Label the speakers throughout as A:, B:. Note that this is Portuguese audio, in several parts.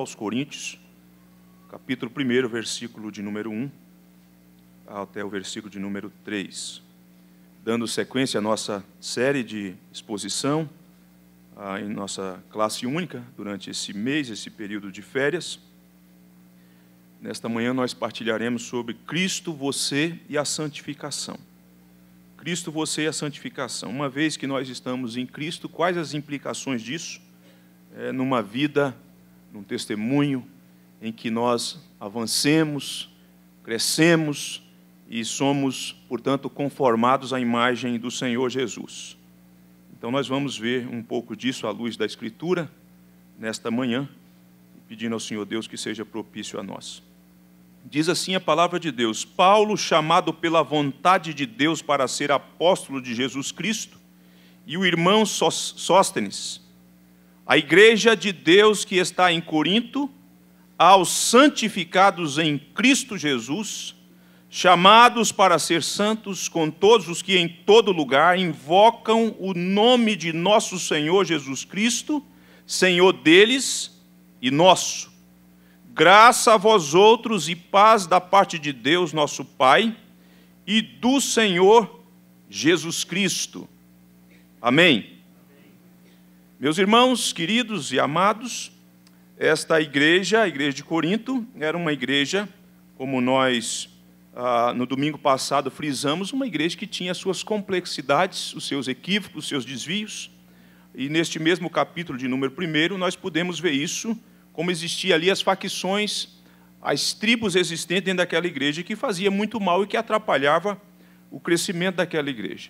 A: aos Coríntios, capítulo 1, versículo de número 1 até o versículo de número 3. Dando sequência à nossa série de exposição, em nossa classe única, durante esse mês, esse período de férias, nesta manhã nós partilharemos sobre Cristo, você e a santificação. Cristo, você e a santificação. Uma vez que nós estamos em Cristo, quais as implicações disso é, numa vida num testemunho em que nós avancemos, crescemos e somos, portanto, conformados à imagem do Senhor Jesus. Então, nós vamos ver um pouco disso à luz da Escritura nesta manhã, pedindo ao Senhor Deus que seja propício a nós. Diz assim a palavra de Deus: Paulo, chamado pela vontade de Deus para ser apóstolo de Jesus Cristo, e o irmão Sóstenes, a igreja de Deus que está em Corinto, aos santificados em Cristo Jesus, chamados para ser santos, com todos os que em todo lugar invocam o nome de nosso Senhor Jesus Cristo, Senhor deles e nosso. Graça a vós outros e paz da parte de Deus, nosso Pai, e do Senhor Jesus Cristo. Amém. Meus irmãos queridos e amados, esta igreja, a igreja de Corinto, era uma igreja, como nós ah, no domingo passado frisamos, uma igreja que tinha suas complexidades, os seus equívocos, os seus desvios. E neste mesmo capítulo de número 1, nós podemos ver isso, como existia ali as facções, as tribos existentes dentro daquela igreja que fazia muito mal e que atrapalhava o crescimento daquela igreja.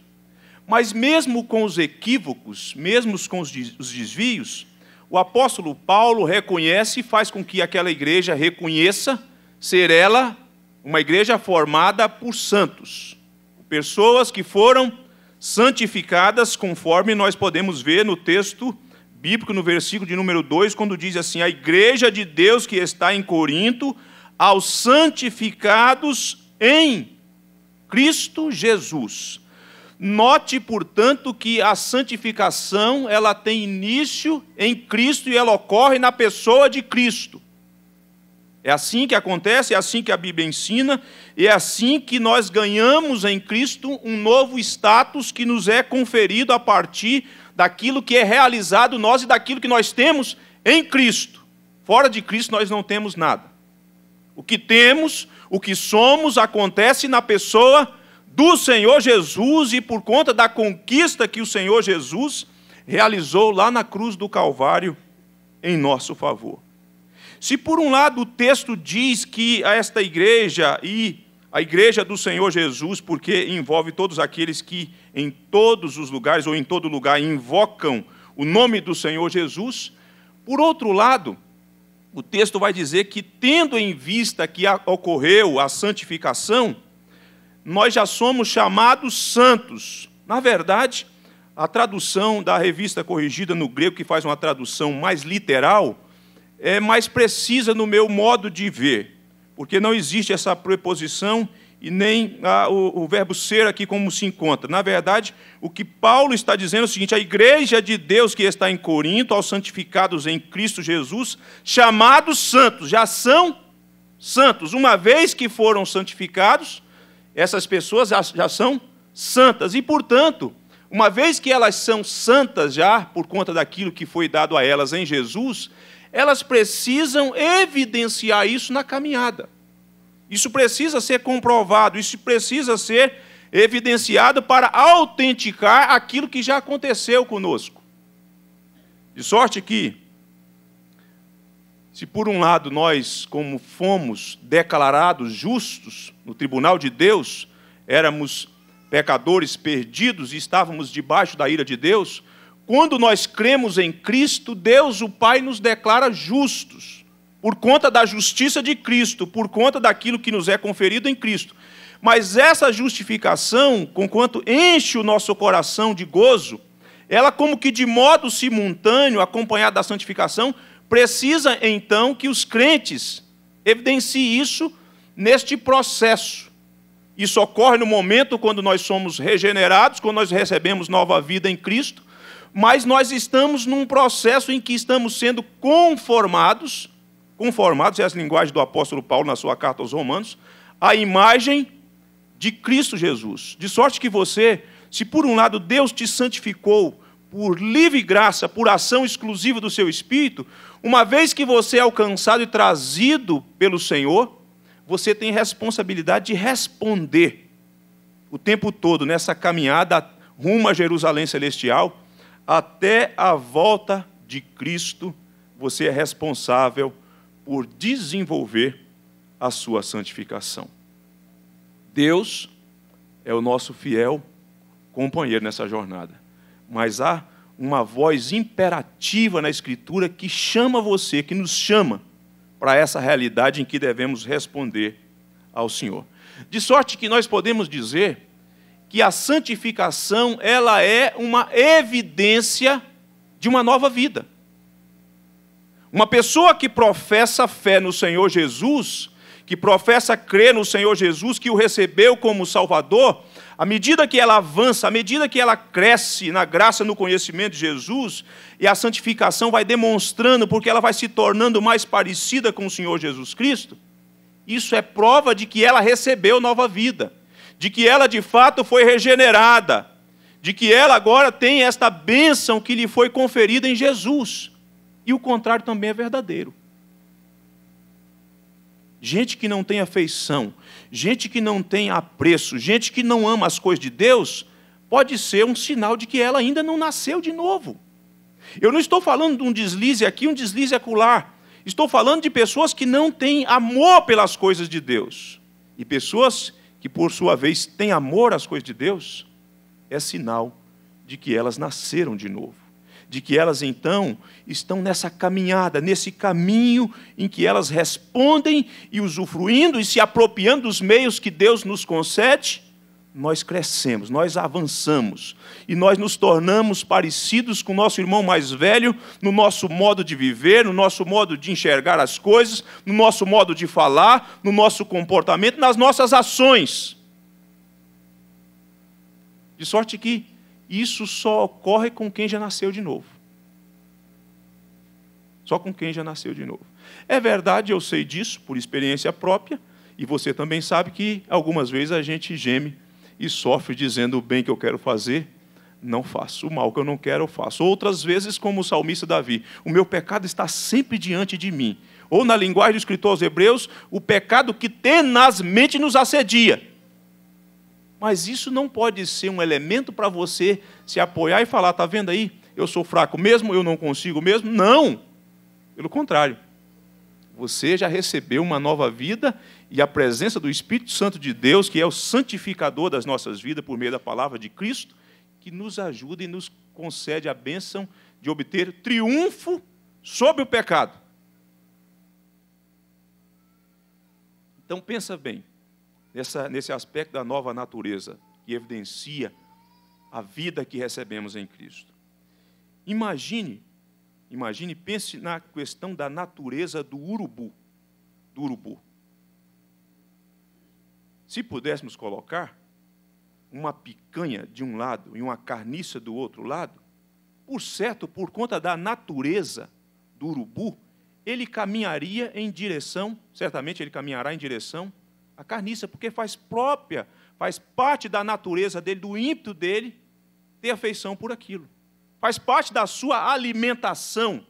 A: Mas mesmo com os equívocos, mesmo com os desvios, o apóstolo Paulo reconhece e faz com que aquela igreja reconheça ser ela uma igreja formada por santos, pessoas que foram santificadas, conforme nós podemos ver no texto bíblico, no versículo de número 2, quando diz assim: A igreja de Deus que está em Corinto, aos santificados em Cristo Jesus. Note, portanto, que a santificação ela tem início em Cristo e ela ocorre na pessoa de Cristo. É assim que acontece, é assim que a Bíblia ensina, é assim que nós ganhamos em Cristo um novo status que nos é conferido a partir daquilo que é realizado nós e daquilo que nós temos em Cristo. Fora de Cristo nós não temos nada. O que temos, o que somos, acontece na pessoa do Senhor Jesus e por conta da conquista que o Senhor Jesus realizou lá na cruz do Calvário em nosso favor. Se por um lado o texto diz que a esta igreja e a igreja do Senhor Jesus, porque envolve todos aqueles que em todos os lugares ou em todo lugar invocam o nome do Senhor Jesus, por outro lado, o texto vai dizer que, tendo em vista que ocorreu a santificação, nós já somos chamados santos. Na verdade, a tradução da revista corrigida no grego, que faz uma tradução mais literal, é mais precisa no meu modo de ver, porque não existe essa preposição e nem a, ah, o, o verbo ser aqui como se encontra. Na verdade, o que Paulo está dizendo é o seguinte: a igreja de Deus que está em Corinto, aos santificados em Cristo Jesus, chamados santos, já são santos, uma vez que foram santificados essas pessoas já, são santas. E, portanto, uma vez que elas são santas já por conta daquilo que foi dado a elas em Jesus, elas precisam evidenciar isso na caminhada. Isso precisa ser comprovado, isso precisa ser evidenciado para autenticar aquilo que já aconteceu conosco. De sorte que se por um lado nós, como fomos declarados justos no tribunal de Deus, éramos pecadores perdidos e estávamos debaixo da ira de Deus, quando nós cremos em Cristo, Deus, o Pai, nos declara justos, por conta da justiça de Cristo, por conta daquilo que nos é conferido em Cristo. Mas essa justificação, conquanto enche o nosso coração de gozo, ela, como que de modo simultâneo, acompanhada da santificação, Precisa então que os crentes evidenciem isso neste processo. Isso ocorre no momento quando nós somos regenerados, quando nós recebemos nova vida em Cristo, mas nós estamos num processo em que estamos sendo conformados, conformados é as linguagens do apóstolo Paulo na sua carta aos Romanos, à imagem de Cristo Jesus. De sorte que você, se por um lado Deus te santificou, por livre graça, por ação exclusiva do seu espírito, uma vez que você é alcançado e trazido pelo Senhor, você tem responsabilidade de responder o tempo todo nessa caminhada rumo a Jerusalém celestial, até a volta de Cristo, você é responsável por desenvolver a sua santificação. Deus é o nosso fiel companheiro nessa jornada mas há uma voz imperativa na Escritura que chama você, que nos chama para essa realidade em que devemos responder ao Senhor. De sorte que nós podemos dizer que a santificação ela é uma evidência de uma nova vida. Uma pessoa que professa fé no Senhor Jesus, que professa crer no Senhor Jesus, que o recebeu como Salvador, à medida que ela avança, à medida que ela cresce na graça, no conhecimento de Jesus, e a santificação vai demonstrando, porque ela vai se tornando mais parecida com o Senhor Jesus Cristo, isso é prova de que ela recebeu nova vida, de que ela de fato foi regenerada, de que ela agora tem esta bênção que lhe foi conferida em Jesus. E o contrário também é verdadeiro gente que não tem afeição, gente que não tem apreço, gente que não ama as coisas de Deus, pode ser um sinal de que ela ainda não nasceu de novo. Eu não estou falando de um deslize aqui, um deslize acolá. Estou falando de pessoas que não têm amor pelas coisas de Deus. E pessoas que, por sua vez, têm amor às coisas de Deus, é sinal de que elas nasceram de novo de que elas então estão nessa caminhada, nesse caminho em que elas respondem e usufruindo e se apropriando dos meios que Deus nos concede, nós crescemos, nós avançamos e nós nos tornamos parecidos com o nosso irmão mais velho no nosso modo de viver, no nosso modo de enxergar as coisas, no nosso modo de falar, no nosso comportamento, nas nossas ações. De sorte que isso só ocorre com quem já nasceu de novo. Só com quem já nasceu de novo. É verdade, eu sei disso por experiência própria, e você também sabe que algumas vezes a gente geme e sofre dizendo o bem que eu quero fazer, não faço. O mal que eu não quero, eu faço. Outras vezes, como o salmista Davi, o meu pecado está sempre diante de mim. Ou na linguagem do escritor aos Hebreus, o pecado que tenazmente nos assedia. Mas isso não pode ser um elemento para você se apoiar e falar: está vendo aí? Eu sou fraco mesmo, eu não consigo mesmo. Não! Pelo contrário, você já recebeu uma nova vida e a presença do Espírito Santo de Deus, que é o santificador das nossas vidas por meio da palavra de Cristo, que nos ajuda e nos concede a bênção de obter triunfo sobre o pecado. Então pensa bem nessa, nesse aspecto da nova natureza, que evidencia a vida que recebemos em Cristo. Imagine, imagine, pense na questão da natureza do urubu, do urubu. Se pudéssemos colocar uma picanha de um lado e uma carniça do outro lado, por certo, por conta da natureza do urubu, ele caminharia em direção, certamente ele caminhará em direção a carniça, porque faz própria, faz parte da natureza dele, do ímpeto dele, ter afeição por aquilo. Faz parte da sua alimentação.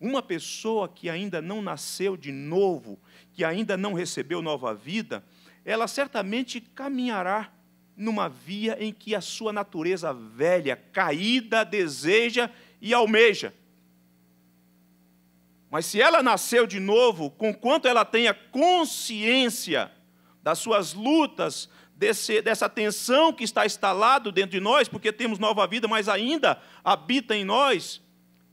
A: Uma pessoa que ainda não nasceu de novo, que ainda não recebeu nova vida, ela certamente caminhará numa via em que a sua natureza velha, caída, deseja e almeja. Mas se ela nasceu de novo, quanto ela tenha consciência das suas lutas, desse, dessa tensão que está instalado dentro de nós, porque temos nova vida, mas ainda habita em nós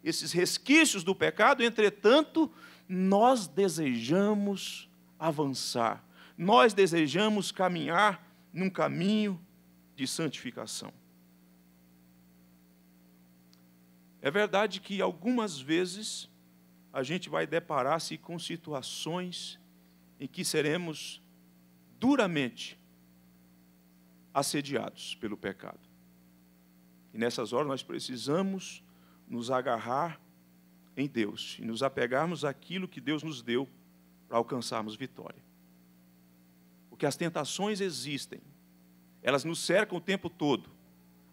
A: esses resquícios do pecado, entretanto, nós desejamos avançar, nós desejamos caminhar num caminho de santificação. É verdade que algumas vezes a gente vai deparar-se com situações em que seremos duramente assediados pelo pecado. E nessas horas nós precisamos nos agarrar em Deus e nos apegarmos àquilo que Deus nos deu para alcançarmos vitória. Porque as tentações existem, elas nos cercam o tempo todo.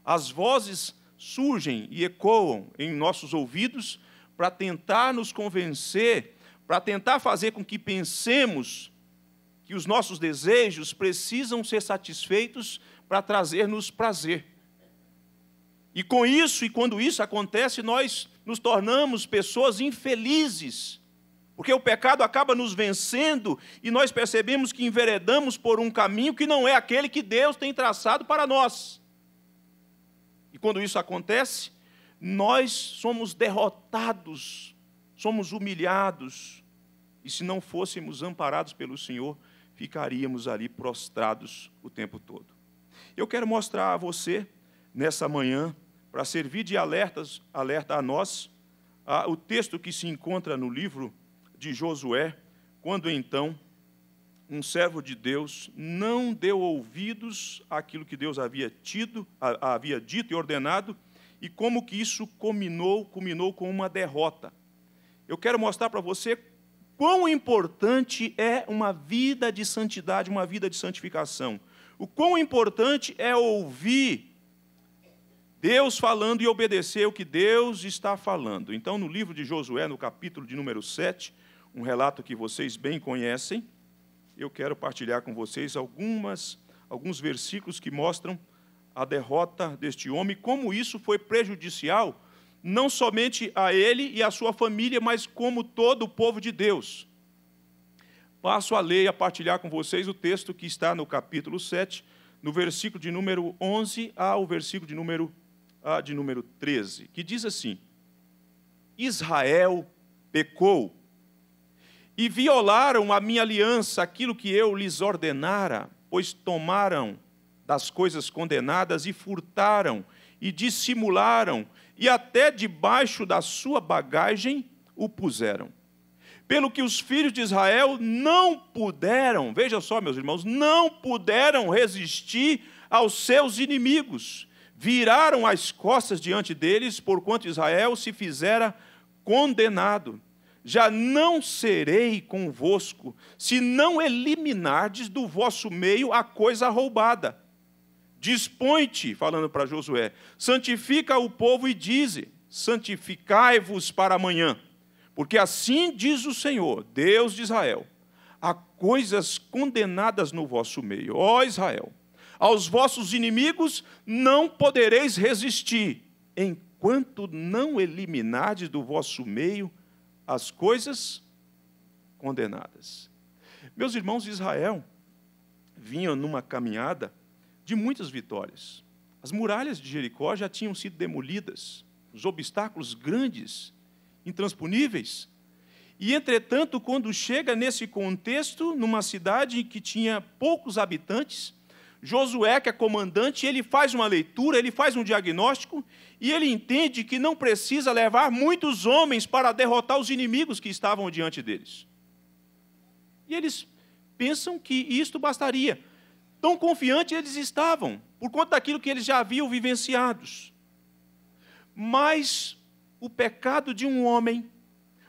A: As vozes surgem e ecoam em nossos ouvidos para tentar nos convencer, para tentar fazer com que pensemos que os nossos desejos precisam ser satisfeitos para trazer-nos prazer. E com isso, e quando isso acontece, nós nos tornamos pessoas infelizes, porque o pecado acaba nos vencendo e nós percebemos que enveredamos por um caminho que não é aquele que Deus tem traçado para nós. E quando isso acontece, nós somos derrotados, somos humilhados, e se não fôssemos amparados pelo Senhor, ficaríamos ali prostrados o tempo todo. Eu quero mostrar a você, nessa manhã, para servir de alertas, alerta a nós, a, o texto que se encontra no livro de Josué, quando então um servo de Deus não deu ouvidos àquilo que Deus havia tido, a, havia dito e ordenado, e como que isso culminou, culminou com uma derrota. Eu quero mostrar para você quão importante é uma vida de santidade, uma vida de santificação. O quão importante é ouvir Deus falando e obedecer o que Deus está falando. Então, no livro de Josué, no capítulo de número 7, um relato que vocês bem conhecem, eu quero partilhar com vocês algumas, alguns versículos que mostram a derrota deste homem, como isso foi prejudicial não somente a ele e a sua família, mas como todo o povo de Deus. Passo a ler e a partilhar com vocês o texto que está no capítulo 7, no versículo de número 11 ao versículo de número, ah, de número 13, que diz assim: Israel pecou e violaram a minha aliança, aquilo que eu lhes ordenara, pois tomaram das coisas condenadas e furtaram e dissimularam e até debaixo da sua bagagem o puseram. Pelo que os filhos de Israel não puderam, veja só, meus irmãos, não puderam resistir aos seus inimigos. Viraram as costas diante deles, porquanto Israel se fizera condenado. Já não serei convosco, se não eliminardes do vosso meio a coisa roubada, Dispõe-te, falando para Josué, santifica o povo e dize: santificai-vos para amanhã. Porque assim diz o Senhor, Deus de Israel: há coisas condenadas no vosso meio, ó Israel. Aos vossos inimigos não podereis resistir, enquanto não eliminardes do vosso meio as coisas condenadas. Meus irmãos, de Israel vinham numa caminhada de muitas vitórias. As muralhas de Jericó já tinham sido demolidas, os obstáculos grandes, intransponíveis. E, entretanto, quando chega nesse contexto, numa cidade que tinha poucos habitantes, Josué, que é comandante, ele faz uma leitura, ele faz um diagnóstico e ele entende que não precisa levar muitos homens para derrotar os inimigos que estavam diante deles. E eles pensam que isto bastaria. Tão confiante eles estavam, por conta daquilo que eles já haviam vivenciados. Mas o pecado de um homem,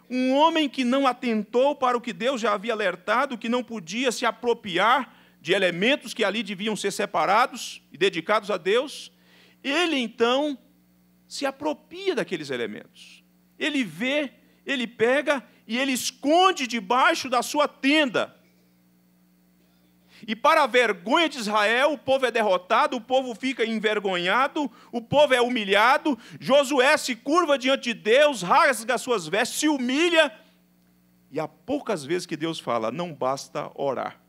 A: um homem que não atentou para o que Deus já havia alertado, que não podia se apropriar de elementos que ali deviam ser separados e dedicados a Deus, ele então se apropria daqueles elementos. Ele vê, ele pega e ele esconde debaixo da sua tenda e para a vergonha de Israel, o povo é derrotado, o povo fica envergonhado, o povo é humilhado. Josué se curva diante de Deus, rasga suas vestes, se humilha. E há poucas vezes que Deus fala: não basta orar.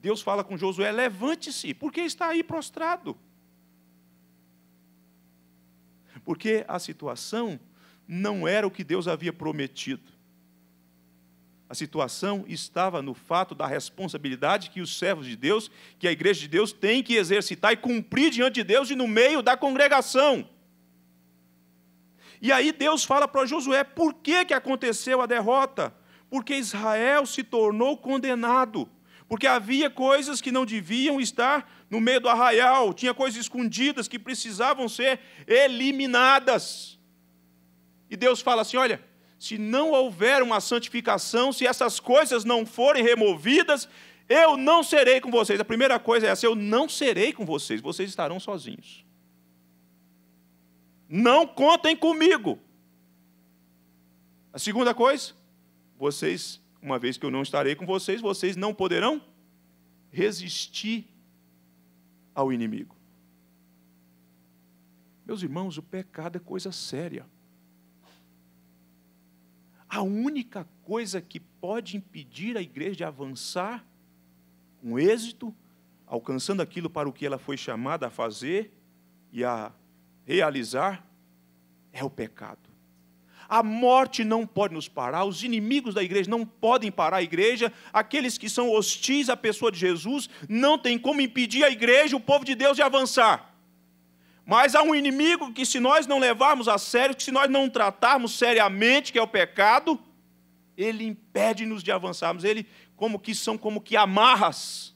A: Deus fala com Josué: levante-se, porque está aí prostrado. Porque a situação não era o que Deus havia prometido. A situação estava no fato da responsabilidade que os servos de Deus, que a igreja de Deus tem que exercitar e cumprir diante de Deus e no meio da congregação. E aí Deus fala para Josué: por que, que aconteceu a derrota? Porque Israel se tornou condenado. Porque havia coisas que não deviam estar no meio do arraial, tinha coisas escondidas que precisavam ser eliminadas. E Deus fala assim: olha, se não houver uma santificação, se essas coisas não forem removidas, eu não serei com vocês. A primeira coisa é essa: eu não serei com vocês, vocês estarão sozinhos. Não contem comigo. A segunda coisa, vocês, uma vez que eu não estarei com vocês, vocês não poderão resistir ao inimigo. Meus irmãos, o pecado é coisa séria. A única coisa que pode impedir a igreja de avançar com êxito, alcançando aquilo para o que ela foi chamada a fazer e a realizar, é o pecado. A morte não pode nos parar, os inimigos da igreja não podem parar a igreja, aqueles que são hostis à pessoa de Jesus não têm como impedir a igreja, o povo de Deus de avançar. Mas há um inimigo que, se nós não levarmos a sério, que se nós não tratarmos seriamente, que é o pecado, ele impede-nos de avançarmos. Ele, como que são como que amarras,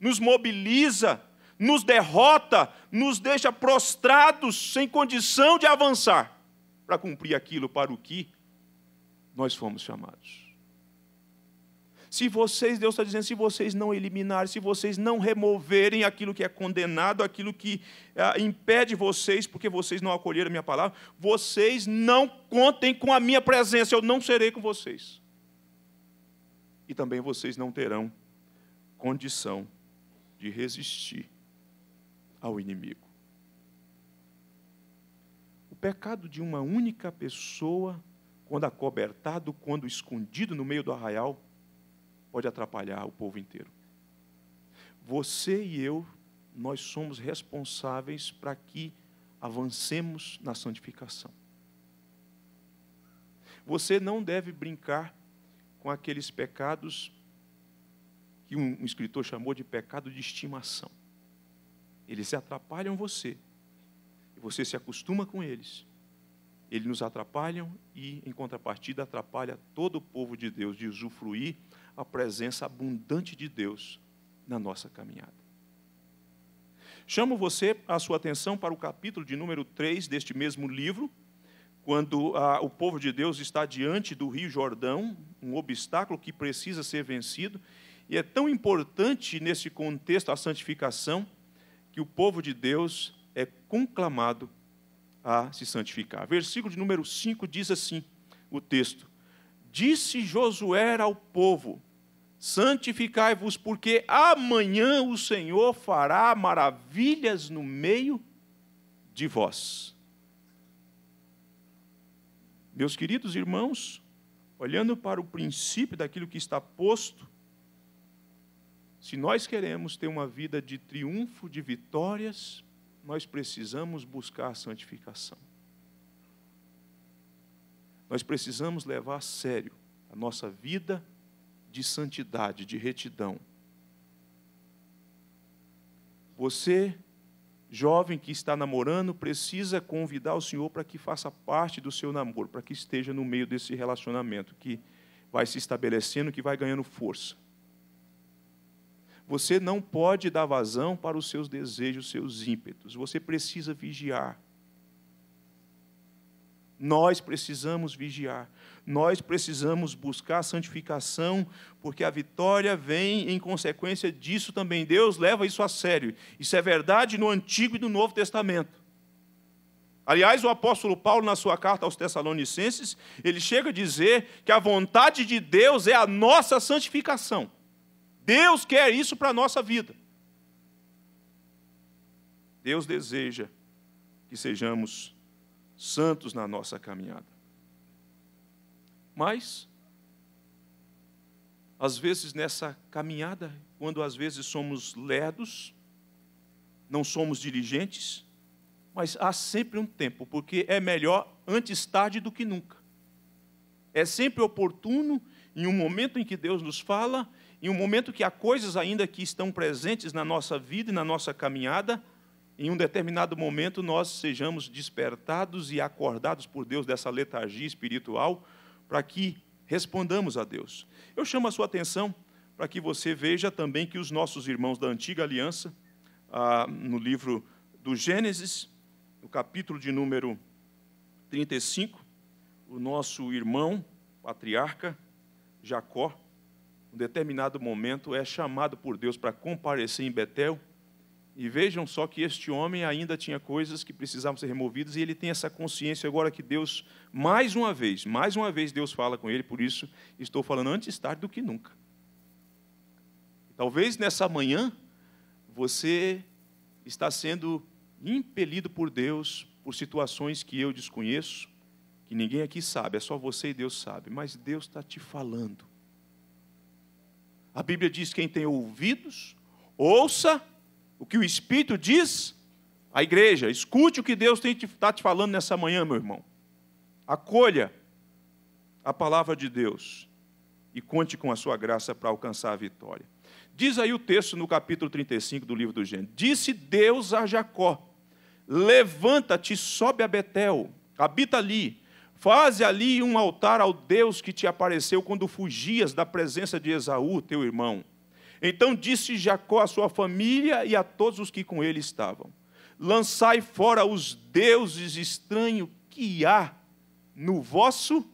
A: nos mobiliza, nos derrota, nos deixa prostrados, sem condição de avançar, para cumprir aquilo para o que nós fomos chamados. Se vocês, Deus está dizendo, se vocês não eliminarem, se vocês não removerem aquilo que é condenado, aquilo que ah, impede vocês, porque vocês não acolheram a minha palavra, vocês não contem com a minha presença, eu não serei com vocês. E também vocês não terão condição de resistir ao inimigo. O pecado de uma única pessoa, quando acobertado, quando escondido no meio do arraial, pode atrapalhar o povo inteiro. Você e eu, nós somos responsáveis para que avancemos na santificação. Você não deve brincar com aqueles pecados que um escritor chamou de pecado de estimação. Eles atrapalham você, e você se acostuma com eles. Eles nos atrapalham e, em contrapartida, atrapalha todo o povo de Deus de usufruir a presença abundante de Deus na nossa caminhada. Chamo você a sua atenção para o capítulo de número 3 deste mesmo livro, quando ah, o povo de Deus está diante do Rio Jordão, um obstáculo que precisa ser vencido, e é tão importante nesse contexto a santificação que o povo de Deus é conclamado a se santificar. Versículo de número 5 diz assim: o texto: Disse Josué ao povo: santificai-vos, porque amanhã o Senhor fará maravilhas no meio de vós. Meus queridos irmãos, olhando para o princípio daquilo que está posto, se nós queremos ter uma vida de triunfo, de vitórias, nós precisamos buscar a santificação. Nós precisamos levar a sério a nossa vida de santidade, de retidão. Você, jovem que está namorando, precisa convidar o Senhor para que faça parte do seu namoro, para que esteja no meio desse relacionamento que vai se estabelecendo, que vai ganhando força. Você não pode dar vazão para os seus desejos, seus ímpetos. Você precisa vigiar nós precisamos vigiar, nós precisamos buscar a santificação, porque a vitória vem em consequência disso também. Deus leva isso a sério. Isso é verdade no Antigo e no Novo Testamento. Aliás, o apóstolo Paulo, na sua carta aos Tessalonicenses, ele chega a dizer que a vontade de Deus é a nossa santificação. Deus quer isso para a nossa vida. Deus deseja que sejamos santos na nossa caminhada. Mas, às vezes nessa caminhada, quando às vezes somos lerdos, não somos diligentes, mas há sempre um tempo, porque é melhor antes tarde do que nunca. É sempre oportuno, em um momento em que Deus nos fala, em um momento que há coisas ainda que estão presentes na nossa vida e na nossa caminhada, em um determinado momento nós sejamos despertados e acordados por Deus dessa letargia espiritual para que respondamos a Deus. Eu chamo a sua atenção para que você veja também que os nossos irmãos da antiga aliança, ah, no livro do Gênesis, no capítulo de número 35, o nosso irmão patriarca Jacó, em um determinado momento, é chamado por Deus para comparecer em Betel e vejam só que este homem ainda tinha coisas que precisavam ser removidas e ele tem essa consciência agora que Deus, mais uma vez, mais uma vez Deus fala com ele, por isso estou falando antes tarde do que nunca. Talvez nessa manhã você está sendo impelido por Deus por situações que eu desconheço, que ninguém aqui sabe, é só você e Deus sabe, mas Deus está te falando. A Bíblia diz: quem tem ouvidos, ouça o que o Espírito diz à igreja. Escute o que Deus está te falando nessa manhã, meu irmão. Acolha a palavra de Deus e conte com a sua graça para alcançar a vitória. Diz aí o texto no capítulo 35 do livro do Gênesis: Disse Deus a Jacó: Levanta-te, sobe a Betel, habita ali, faze ali um altar ao Deus que te apareceu quando fugias da presença de Esaú, teu irmão. Então disse Jacó à sua família e a todos os que com ele estavam: Lançai fora os deuses estranhos que há no vosso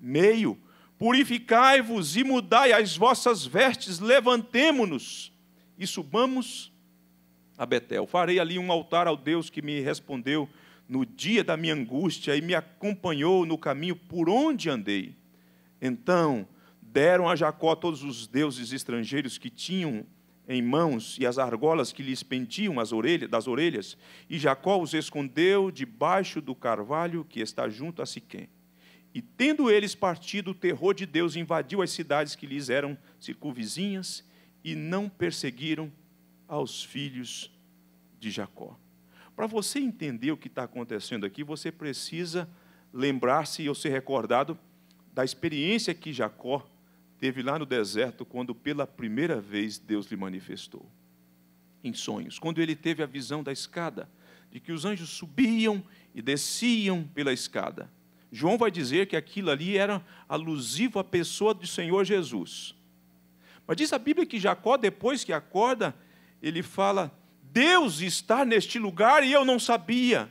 A: meio. Purificai-vos e mudai as vossas vestes, levantemo-nos e subamos a Betel. Farei ali um altar ao Deus que me respondeu no dia da minha angústia e me acompanhou no caminho por onde andei. Então deram a Jacó todos os deuses estrangeiros que tinham em mãos e as argolas que lhes pendiam as orelhas, das orelhas, e Jacó os escondeu debaixo do carvalho que está junto a Siquém. E tendo eles partido, o terror de Deus invadiu as cidades que lhes eram circunvizinhas e não perseguiram aos filhos de Jacó. Para você entender o que está acontecendo aqui, você precisa lembrar-se ou ser recordado da experiência que Jacó teve lá no deserto quando pela primeira vez Deus lhe manifestou em sonhos, quando ele teve a visão da escada, de que os anjos subiam e desciam pela escada. João vai dizer que aquilo ali era alusivo à pessoa do Senhor Jesus. Mas diz a Bíblia que Jacó, depois que acorda, ele fala: Deus está neste lugar e eu não sabia.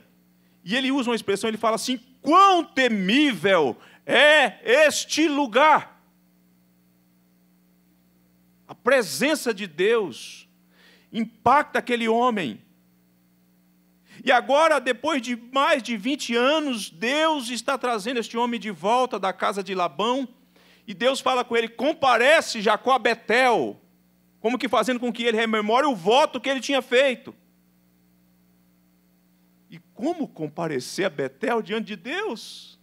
A: E ele usa uma expressão, ele fala assim: quão temível é este lugar. A presença de Deus impacta aquele homem. E agora, depois de mais de 20 anos, Deus está trazendo este homem de volta da casa de Labão. E Deus fala com ele: comparece Jacó a Betel, como que fazendo com que ele rememore o voto que ele tinha feito. E como comparecer a Betel diante de Deus?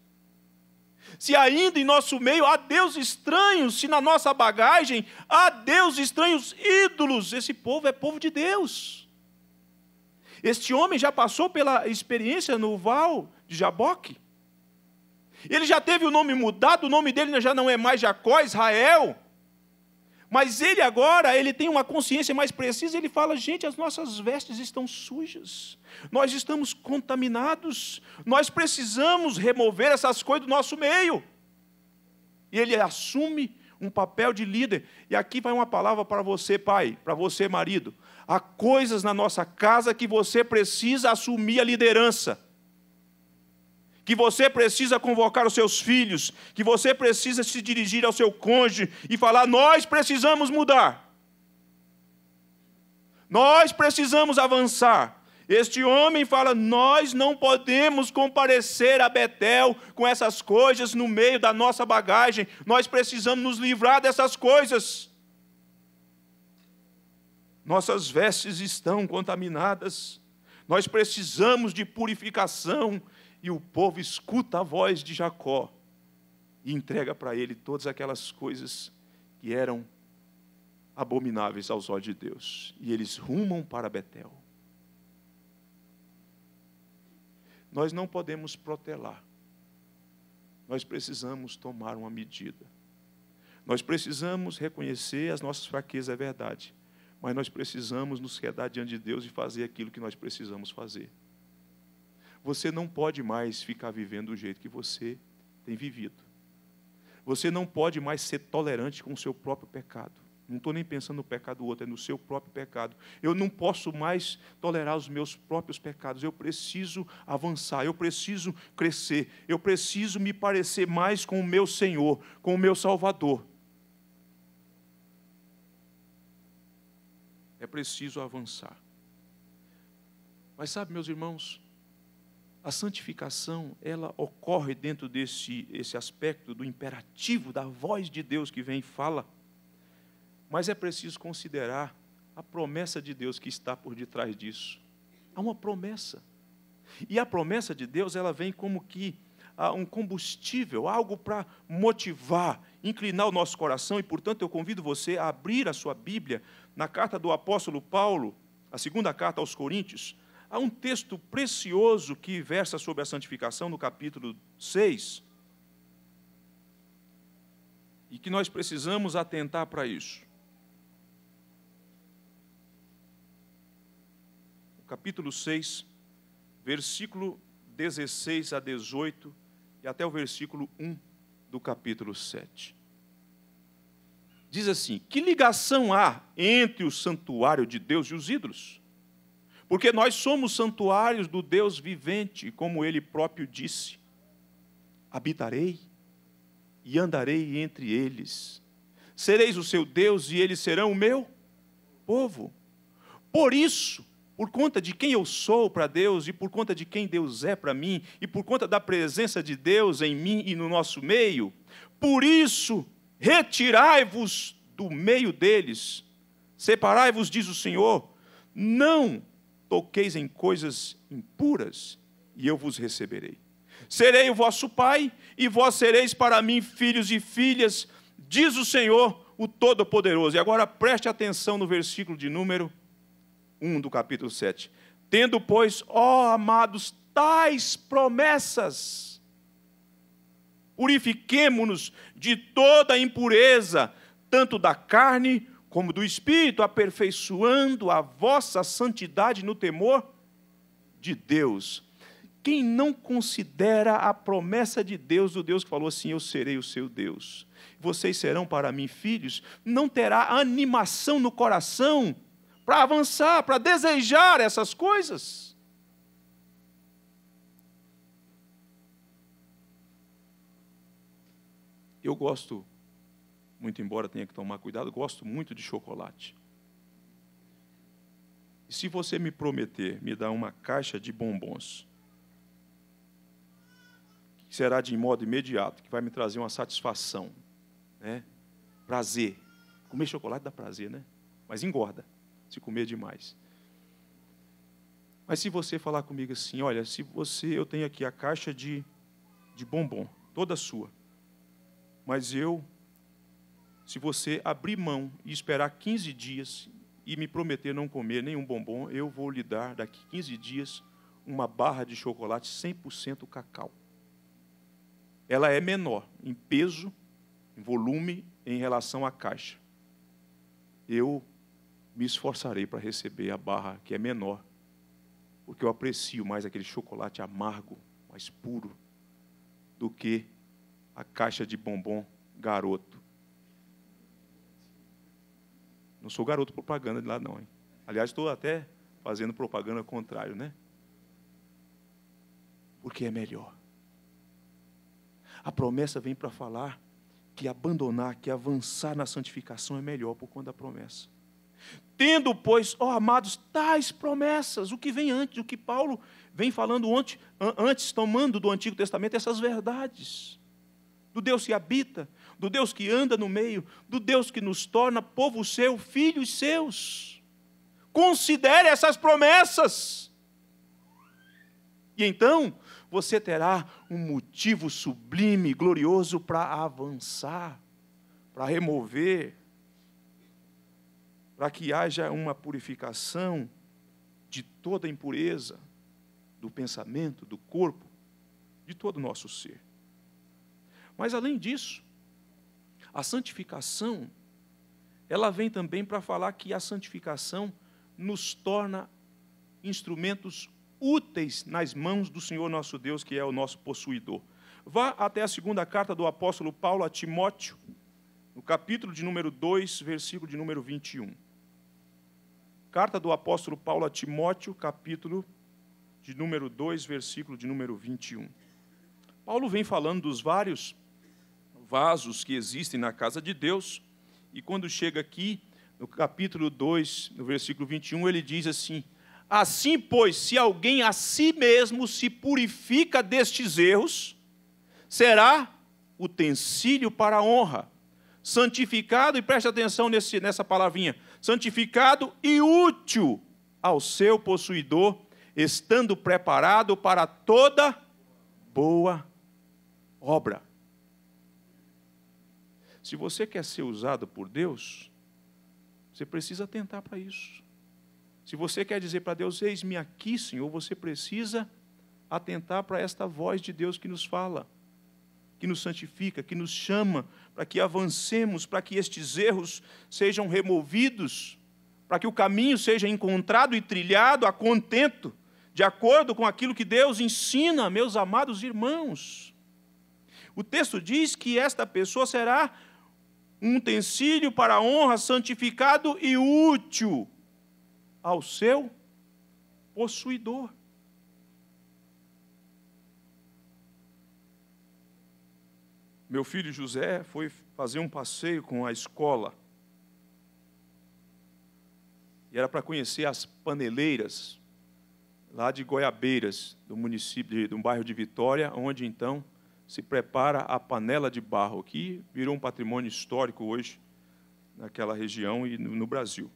A: se ainda em nosso meio há Deus estranhos, se na nossa bagagem há Deus estranhos ídolos. Esse povo é povo de Deus. Este homem já passou pela experiência no Val de Jaboque. Ele já teve o nome mudado, o nome dele já não é mais Jacó, Israel. Mas ele agora, ele tem uma consciência mais precisa, ele fala: "Gente, as nossas vestes estão sujas. Nós estamos contaminados. Nós precisamos remover essas coisas do nosso meio." E ele assume um papel de líder. E aqui vai uma palavra para você, pai, para você, marido. Há coisas na nossa casa que você precisa assumir a liderança que você precisa convocar os seus filhos, que você precisa se dirigir ao seu cônjuge e falar: Nós precisamos mudar. Nós precisamos avançar. Este homem fala: Nós não podemos comparecer a Betel com essas coisas no meio da nossa bagagem, nós precisamos nos livrar dessas coisas. Nossas vestes estão contaminadas, nós precisamos de purificação, e o povo escuta a voz de Jacó e entrega para ele todas aquelas coisas que eram abomináveis aos olhos de Deus. E eles rumam para Betel. Nós não podemos protelar. Nós precisamos tomar uma medida. Nós precisamos reconhecer as nossas fraquezas, é verdade. Mas nós precisamos nos quedar diante de Deus e fazer aquilo que nós precisamos fazer. Você não pode mais ficar vivendo do jeito que você tem vivido. Você não pode mais ser tolerante com o seu próprio pecado. Não estou nem pensando no pecado do outro, é no seu próprio pecado. Eu não posso mais tolerar os meus próprios pecados. Eu preciso avançar, eu preciso crescer, eu preciso me parecer mais com o meu Senhor, com o meu Salvador. É preciso avançar. Mas sabe, meus irmãos, a santificação, ela ocorre dentro desse esse aspecto do imperativo da voz de Deus que vem e fala. Mas é preciso considerar a promessa de Deus que está por detrás disso. Há uma promessa. E a promessa de Deus, ela vem como que ah, um combustível, algo para motivar, inclinar o nosso coração, e portanto eu convido você a abrir a sua Bíblia na carta do apóstolo Paulo, a segunda carta aos Coríntios, Há um texto precioso que versa sobre a santificação no capítulo 6, e que nós precisamos atentar para isso. O capítulo 6, versículo 16 a 18 e até o versículo 1 do capítulo 7. Diz assim: Que ligação há entre o santuário de Deus e os ídolos? porque nós somos santuários do Deus vivente, como ele próprio disse: habitarei e andarei entre eles, sereis o seu Deus e eles serão o meu povo. Por isso, por conta de quem eu sou para Deus e por conta de quem Deus é para mim e por conta da presença de Deus em mim e no nosso meio, por isso retirai-vos do meio deles, separai-vos, diz o Senhor, não toqueis em coisas impuras, e eu vos receberei. Serei o vosso pai, e vós sereis para mim filhos e filhas, diz o Senhor, o Todo-Poderoso. E agora preste atenção no versículo de número 1 do capítulo 7. Tendo, pois, ó amados, tais promessas, purifiquemo-nos de toda impureza, tanto da carne como do Espírito, aperfeiçoando a vossa santidade no temor de Deus. Quem não considera a promessa de Deus, do Deus que falou assim: Eu serei o seu Deus, vocês serão para mim filhos, não terá animação no coração para avançar, para desejar essas coisas. Eu gosto muito embora tenha que tomar cuidado, gosto muito de chocolate. E se você me prometer me dar uma caixa de bombons, que será de modo imediato, que vai me trazer uma satisfação, né? prazer. Comer chocolate dá prazer, né? Mas engorda, se comer demais. Mas se você falar comigo assim, olha, se você, eu tenho aqui a caixa de, de bombom, toda sua, mas eu se você abrir mão e esperar 15 dias e me prometer não comer nenhum bombom, eu vou lhe dar daqui 15 dias uma barra de chocolate 100% cacau. Ela é menor em peso, em volume, em relação à caixa. Eu me esforçarei para receber a barra que é menor, porque eu aprecio mais aquele chocolate amargo, mais puro, do que a caixa de bombom garoto não sou garoto propaganda de lá, não. Hein? Aliás, estou até fazendo propaganda ao contrário, né? Porque é melhor. A promessa vem para falar que abandonar, que avançar na santificação é melhor por conta da promessa. Tendo, pois, ó amados, tais promessas, o que vem antes, o que Paulo vem falando ontem, antes, tomando do Antigo Testamento essas verdades, do Deus que habita, do Deus que anda no meio, do Deus que nos torna povo seu, filhos seus. Considere essas promessas. E então você terá um motivo sublime, glorioso para avançar, para remover, para que haja uma purificação de toda impureza do pensamento, do corpo, de todo o nosso ser. Mas além disso, a santificação, ela vem também para falar que a santificação nos torna instrumentos úteis nas mãos do Senhor nosso Deus, que é o nosso possuidor. Vá até a segunda carta do apóstolo Paulo a Timóteo, no capítulo de número 2, versículo de número 21. Carta do apóstolo Paulo a Timóteo, capítulo de número 2, versículo de número 21. Paulo vem falando dos vários vasos que existem na casa de Deus. E quando chega aqui, no capítulo 2, no versículo 21, ele diz assim: Assim, pois, se alguém a si mesmo se purifica destes erros, será utensílio para a honra, santificado, e preste atenção nesse, nessa palavrinha, santificado e útil ao seu possuidor, estando preparado para toda boa obra. Se você quer ser usado por Deus, você precisa atentar para isso. Se você quer dizer para Deus, eis-me aqui, Senhor, você precisa atentar para esta voz de Deus que nos fala, que nos santifica, que nos chama, para que avancemos, para que estes erros sejam removidos, para que o caminho seja encontrado e trilhado a contento, de acordo com aquilo que Deus ensina, meus amados irmãos. O texto diz que esta pessoa será um utensílio para honra, santificado e útil ao seu possuidor. Meu filho José foi fazer um passeio com a escola. E era para conhecer as paneleiras lá de Goiabeiras, do município, do bairro de Vitória, onde então se prepara a panela de barro, que virou um patrimônio histórico hoje naquela região e no Brasil.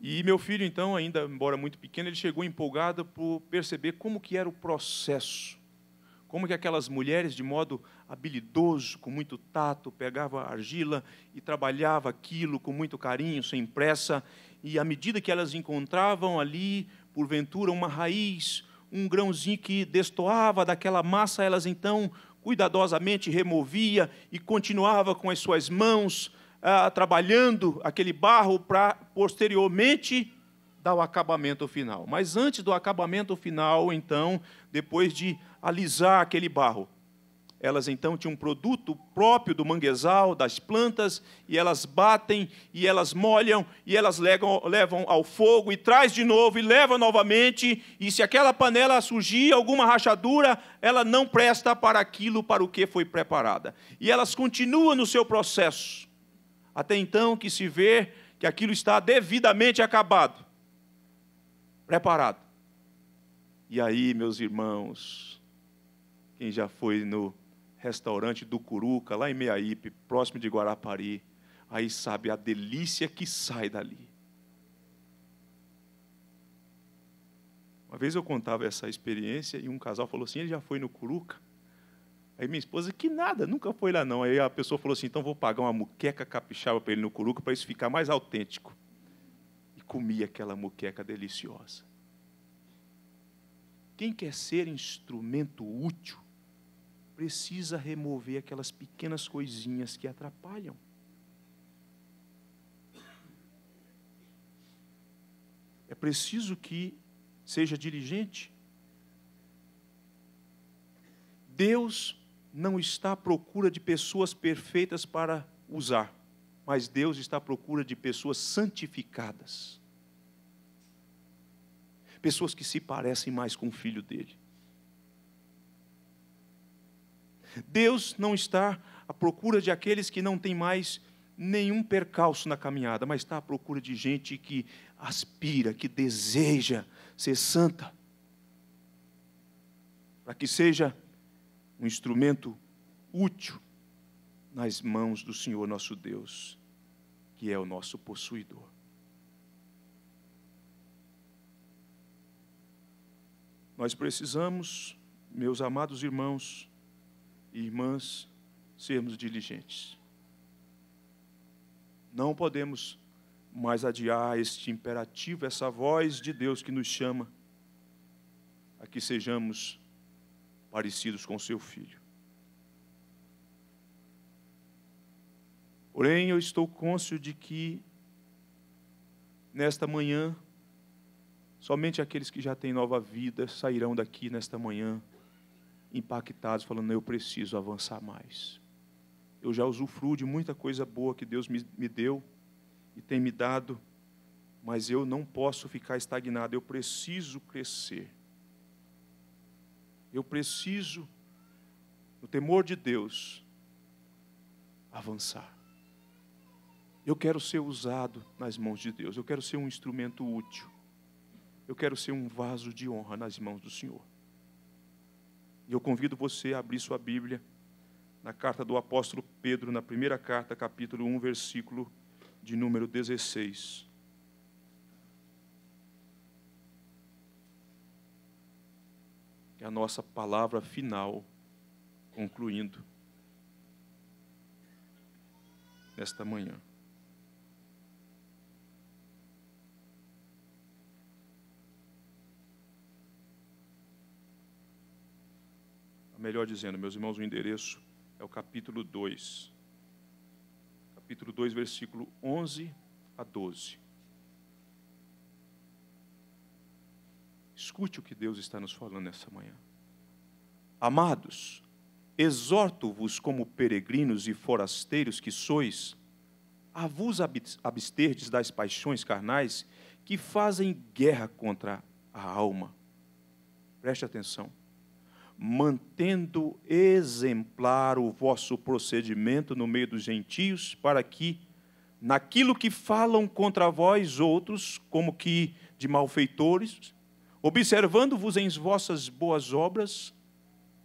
A: E meu filho, então, ainda embora muito pequeno, ele chegou empolgado por perceber como que era o processo. Como que aquelas mulheres, de modo habilidoso, com muito tato, pegava argila e trabalhava aquilo com muito carinho, sem pressa. E à medida que elas encontravam ali, porventura, uma raiz, um grãozinho que destoava daquela massa, elas então cuidadosamente removia e continuava com as suas mãos ah, trabalhando aquele barro para posteriormente dar o acabamento final. Mas antes do acabamento final, então, depois de alisar aquele barro, elas então tinham um produto próprio do manguezal, das plantas, e elas batem, e elas molham, e elas levam, levam ao fogo, e traz de novo, e leva novamente. E se aquela panela surgir alguma rachadura, ela não presta para aquilo para o que foi preparada. E elas continuam no seu processo, até então que se vê que aquilo está devidamente acabado, preparado. E aí, meus irmãos, quem já foi no restaurante do Curuca, lá em Meiaípe, próximo de Guarapari, aí sabe a delícia que sai dali. Uma vez eu contava essa experiência e um casal falou assim: ele já foi no Curuca? Aí minha esposa, que nada, nunca foi lá não. Aí a pessoa falou assim: então vou pagar uma muqueca capixaba para ele no Curuca para isso ficar mais autêntico. E comi aquela muqueca deliciosa. Quem quer ser instrumento útil precisa remover aquelas pequenas coisinhas que atrapalham. É preciso que seja diligente. Deus não está à procura de pessoas perfeitas para usar, mas Deus está à procura de pessoas santificadas. Pessoas que se parecem mais com o filho dele. Deus não está à procura de aqueles que não têm mais nenhum percalço na caminhada, mas está à procura de gente que aspira, que deseja ser santa, para que seja um instrumento útil nas mãos do Senhor nosso Deus, que é o nosso possuidor. Nós precisamos, meus amados irmãos, e irmãs sermos diligentes. Não podemos mais adiar este imperativo, essa voz de Deus que nos chama a que sejamos parecidos com seu filho. Porém, eu estou cônscio de que, nesta manhã, somente aqueles que já têm nova vida sairão daqui nesta manhã impactados, falando: eu preciso avançar mais. Eu já usufruo de muita coisa boa que Deus me, me deu e tem me dado, mas eu não posso ficar estagnado, eu preciso crescer. Eu preciso, no temor de Deus, avançar. Eu quero ser usado nas mãos de Deus, eu quero ser um instrumento útil, eu quero ser um vaso de honra nas mãos do Senhor. E eu convido você a abrir sua Bíblia na carta do apóstolo Pedro, na primeira carta, capítulo 1, versículo de número 16. É a nossa palavra final, concluindo, nesta manhã. melhor dizendo, meus irmãos, o endereço é o capítulo 2. Capítulo 2, versículo 11 a 12. Escute o que Deus está nos falando nessa manhã. Amados, exorto-vos como peregrinos e forasteiros que sois, a vos absterdes das paixões carnais que fazem guerra contra a alma. Preste atenção mantendo exemplar o vosso procedimento no meio dos gentios, para que, naquilo que falam contra vós outros, como que de malfeitores, observando-vos em vossas boas obras,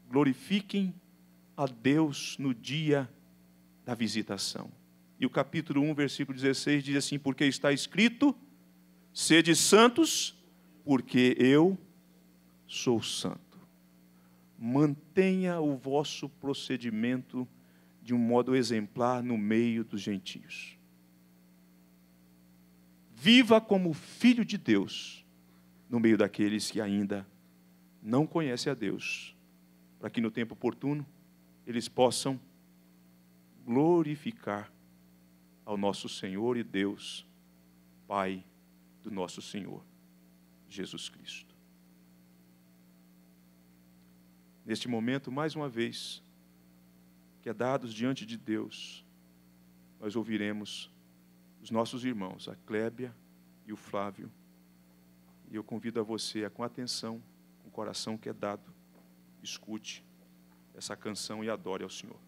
A: glorifiquem a Deus no dia da visitação. E o capítulo 1, versículo 16 diz assim: Porque está escrito: Sede santos, porque eu sou santo mantenha o vosso procedimento de um modo exemplar no meio dos gentios. Viva como filho de Deus no meio daqueles que ainda não conhecem a Deus, para que no tempo oportuno eles possam glorificar ao nosso Senhor e Deus, Pai do nosso Senhor Jesus Cristo. neste momento, mais uma vez, que é dados diante de Deus, nós ouviremos os nossos irmãos, a Clébia e o Flávio. E eu convido a você, a, com atenção, com o coração que é dado, escute essa canção e adore ao Senhor.